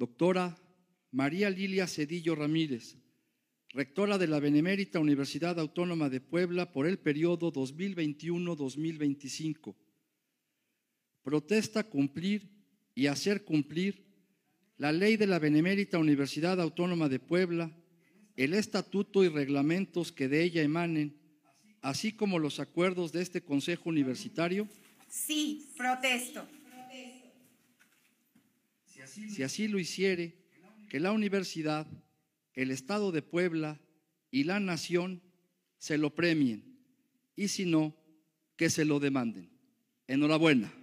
doctora María Lilia Cedillo Ramírez, rectora de la Benemérita Universidad Autónoma de Puebla por el periodo 2021-2025. Protesta cumplir y hacer cumplir la ley de la Benemérita Universidad Autónoma de Puebla, el estatuto y reglamentos que de ella emanen, así como los acuerdos de este Consejo Universitario. Sí, protesto si así lo hiciere, que la universidad, el Estado de Puebla y la nación se lo premien, y si no, que se lo demanden. Enhorabuena.